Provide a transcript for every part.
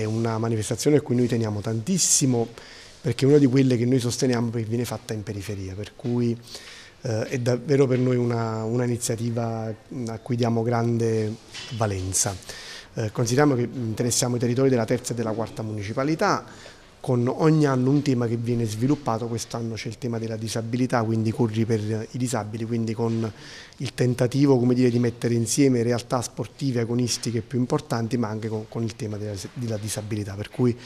è una manifestazione a cui noi teniamo tantissimo perché è una di quelle che noi sosteniamo perché viene fatta in periferia, per cui eh, è davvero per noi un'iniziativa a cui diamo grande valenza. Eh, consideriamo che interessiamo i territori della terza e della quarta municipalità, con ogni anno un tema che viene sviluppato, quest'anno c'è il tema della disabilità, quindi corri per i disabili, quindi con il tentativo dire, di mettere insieme realtà sportive, agonistiche più importanti, ma anche con, con il tema della, della, disabilità, per cui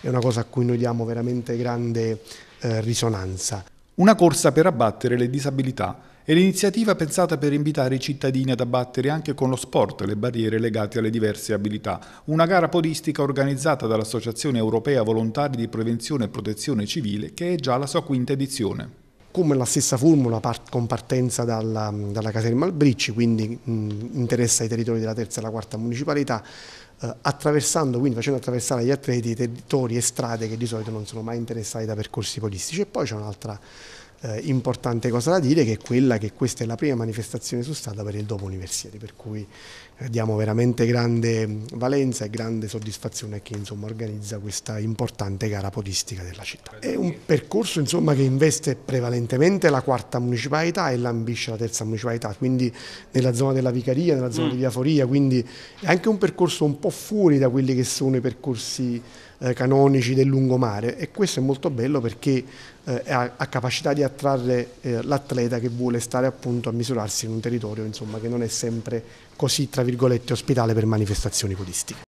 è una cosa a cui noi diamo veramente grande eh, risonanza. Una corsa per abbattere le disabilità è l'iniziativa pensata per invitare i cittadini ad abbattere anche con lo sport le barriere legate alle diverse abilità. Una gara podistica organizzata dall'Associazione Europea Volontari di Prevenzione e Protezione Civile che è già la sua quinta edizione come la stessa formula con partenza dalla, dalla caserma Albricci, quindi mh, interessa i territori della terza e della quarta municipalità, eh, attraversando, quindi facendo attraversare agli atleti territori e strade che di solito non sono mai interessati da percorsi podistici. E poi c'è un'altra eh, importante cosa da dire che è quella che questa è la prima manifestazione su strada per il dopo universieri, per cui eh, diamo veramente grande mm, valenza e grande soddisfazione a chi insomma, organizza questa importante gara podistica della città. È un percorso insomma, che investe prevalentemente la quarta municipalità e l'ambisce la terza municipalità, quindi nella zona della Vicaria, nella zona mm. di Via Foria, quindi è anche un percorso un po' fuori da quelli che sono i percorsi eh, canonici del lungomare e questo è molto bello perché eh, ha, ha capacità di attrarre eh, l'atleta che vuole stare appunto a misurarsi in un territorio insomma, che non è sempre così tra virgolette ospitale per manifestazioni budistiche.